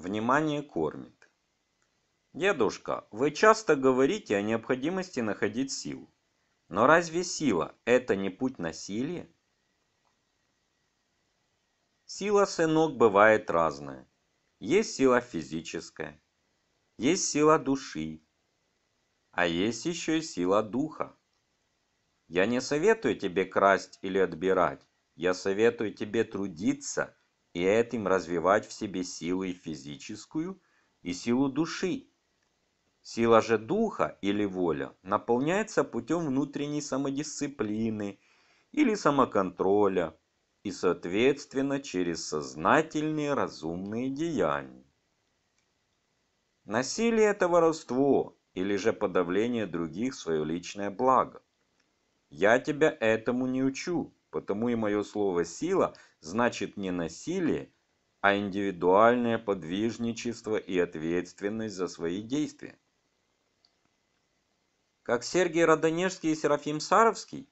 Внимание кормит. Дедушка, вы часто говорите о необходимости находить силу. Но разве сила – это не путь насилия? Сила, сынок, бывает разная. Есть сила физическая, есть сила души, а есть еще и сила духа. Я не советую тебе красть или отбирать, я советую тебе трудиться и этим развивать в себе силу и физическую, и силу души. Сила же духа или воля наполняется путем внутренней самодисциплины или самоконтроля и, соответственно, через сознательные разумные деяния. Насилие – это воровство или же подавление других свое личное благо. Я тебя этому не учу, Потому и мое слово «сила» значит не насилие, а индивидуальное подвижничество и ответственность за свои действия. Как Сергей Радонежский и Серафим Саровский?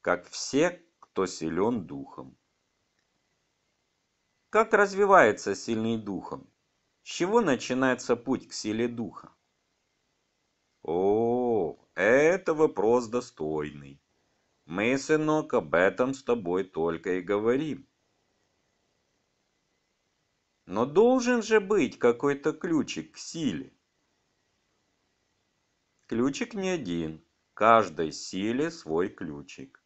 Как все, кто силен духом. Как развивается сильный духом? С чего начинается путь к силе духа? О, это вопрос достойный мы, сынок, об этом с тобой только и говорим. Но должен же быть какой-то ключик к силе. Ключик не один. Каждой силе свой ключик.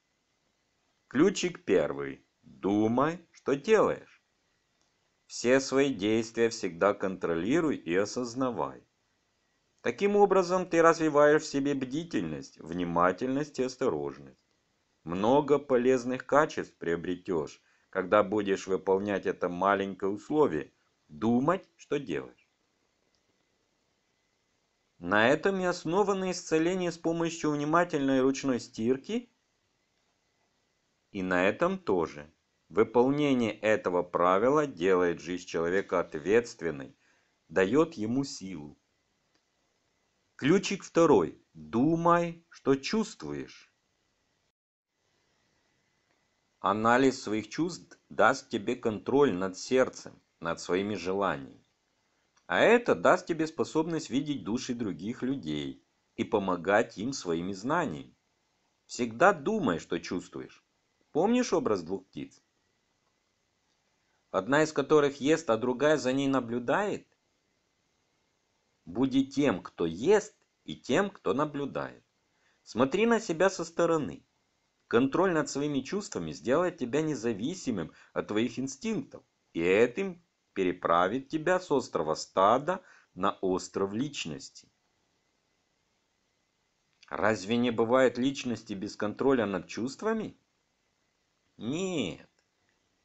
Ключик первый. Думай, что делаешь. Все свои действия всегда контролируй и осознавай. Таким образом ты развиваешь в себе бдительность, внимательность и осторожность. Много полезных качеств приобретешь, когда будешь выполнять это маленькое условие – думать, что делаешь. На этом и основано исцеление с помощью внимательной ручной стирки. И на этом тоже. Выполнение этого правила делает жизнь человека ответственной, дает ему силу. Ключик второй. Думай, что чувствуешь анализ своих чувств даст тебе контроль над сердцем, над своими желаниями. А это даст тебе способность видеть души других людей и помогать им своими знаниями. Всегда думай, что чувствуешь. Помнишь образ двух птиц? Одна из которых ест, а другая за ней наблюдает? Буди тем, кто ест, и тем, кто наблюдает. Смотри на себя со стороны. Контроль над своими чувствами сделает тебя независимым от твоих инстинктов, и этим переправит тебя с острова стада на остров личности. Разве не бывает личности без контроля над чувствами? Нет.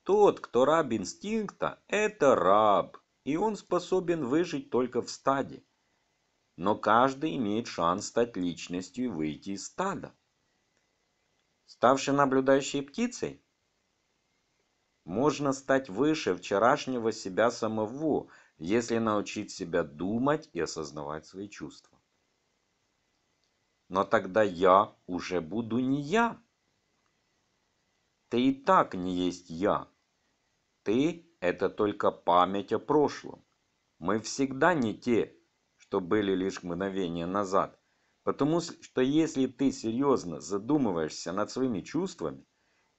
Тот, кто раб инстинкта, это раб, и он способен выжить только в стаде. Но каждый имеет шанс стать личностью и выйти из стада ставший наблюдающей птицей? Можно стать выше вчерашнего себя самого, если научить себя думать и осознавать свои чувства. Но тогда я уже буду не я. Ты и так не есть я. Ты – это только память о прошлом. Мы всегда не те, что были лишь мгновение назад. Потому что если ты серьезно задумываешься над своими чувствами,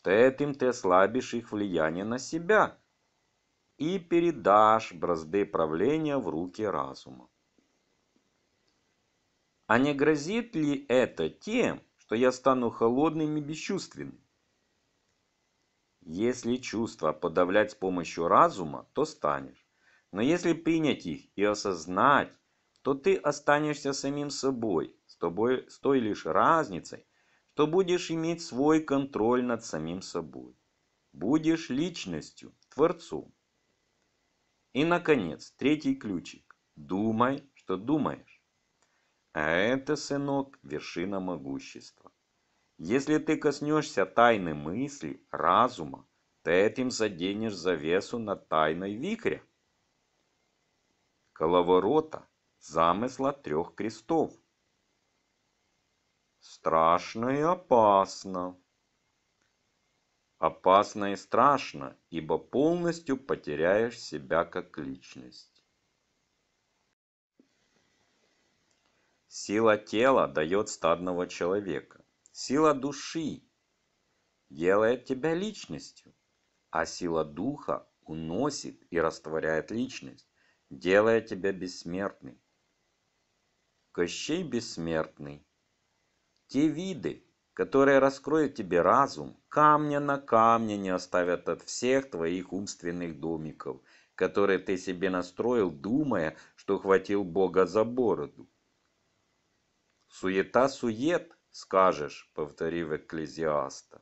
то этим ты ослабишь их влияние на себя и передашь бразды правления в руки разума. А не грозит ли это тем, что я стану холодным и бесчувственным? Если чувства подавлять с помощью разума, то станешь. Но если принять их и осознать, то ты останешься самим собой – тобой, с той лишь разницей, что будешь иметь свой контроль над самим собой. Будешь личностью, творцом. И, наконец, третий ключик. Думай, что думаешь. А это, сынок, вершина могущества. Если ты коснешься тайны мысли, разума, ты этим заденешь завесу над тайной вихря. Коловорота, замысла трех крестов страшно и опасно. Опасно и страшно, ибо полностью потеряешь себя как личность. Сила тела дает стадного человека. Сила души делает тебя личностью, а сила духа уносит и растворяет личность, делая тебя бессмертным. Кощей бессмертный, те виды, которые раскроют тебе разум, камня на камне не оставят от всех твоих умственных домиков, которые ты себе настроил, думая, что хватил Бога за бороду. Суета-сует, скажешь, повторив экклезиаста.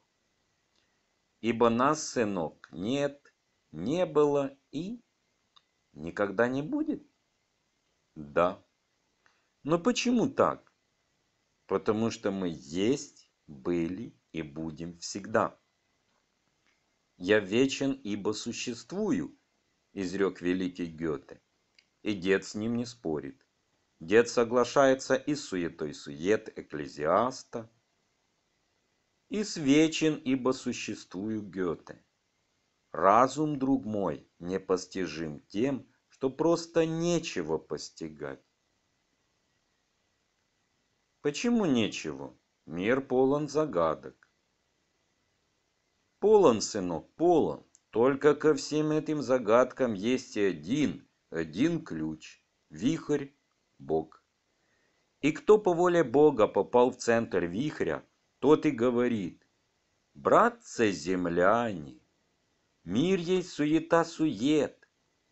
Ибо нас, сынок, нет, не было и никогда не будет? Да. Но почему так? потому что мы есть, были и будем всегда. «Я вечен, ибо существую», – изрек великий Гёте. И дед с ним не спорит. Дед соглашается и с суетой сует экклезиаста, и с вечен, ибо существую Гёте. Разум, друг мой, непостижим тем, что просто нечего постигать. Почему нечего? Мир полон загадок. Полон, сынок, полон. Только ко всем этим загадкам есть и один, один ключ. Вихрь – Бог. И кто по воле Бога попал в центр вихря, тот и говорит, «Братцы земляне, мир есть суета-сует,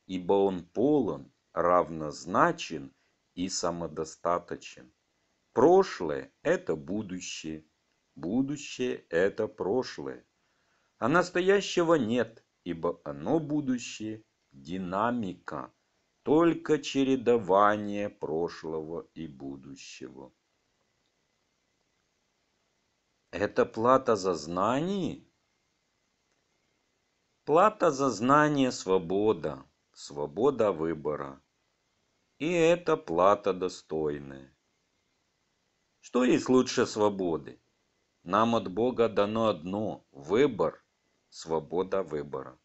ибо он полон, равнозначен и самодостаточен». Прошлое – это будущее. Будущее – это прошлое. А настоящего нет, ибо оно будущее – динамика, только чередование прошлого и будущего. Это плата за знание? Плата за знание – свобода, свобода выбора. И это плата достойная. Что есть лучше свободы? Нам от Бога дано одно – выбор, свобода выбора.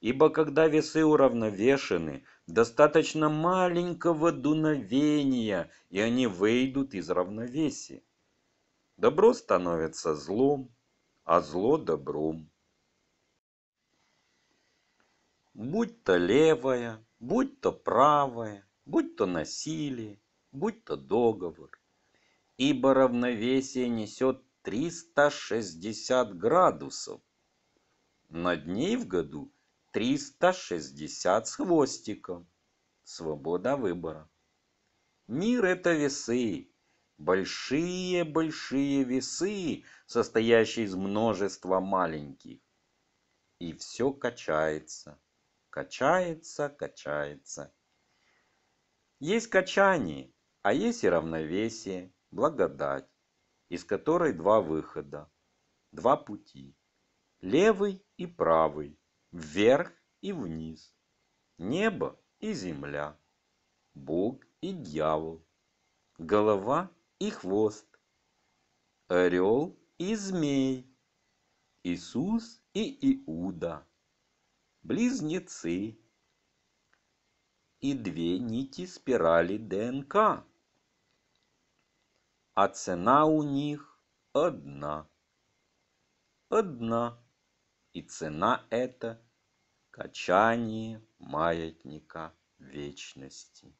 Ибо когда весы уравновешены, достаточно маленького дуновения, и они выйдут из равновесия. Добро становится злом, а зло добром. Будь то левая, будь то правая, будь то насилие, будь то договор ибо равновесие несет 360 градусов. на ней в году 360 с хвостиком. Свобода выбора. Мир – это весы. Большие-большие весы, состоящие из множества маленьких. И все качается, качается, качается. Есть качание, а есть и равновесие – благодать, из которой два выхода, два пути. Левый и правый, вверх и вниз, небо и земля, Бог и дьявол, голова и хвост, орел и змей, Иисус и Иуда, близнецы и две нити спирали ДНК а цена у них одна. Одна. И цена эта – качание маятника вечности.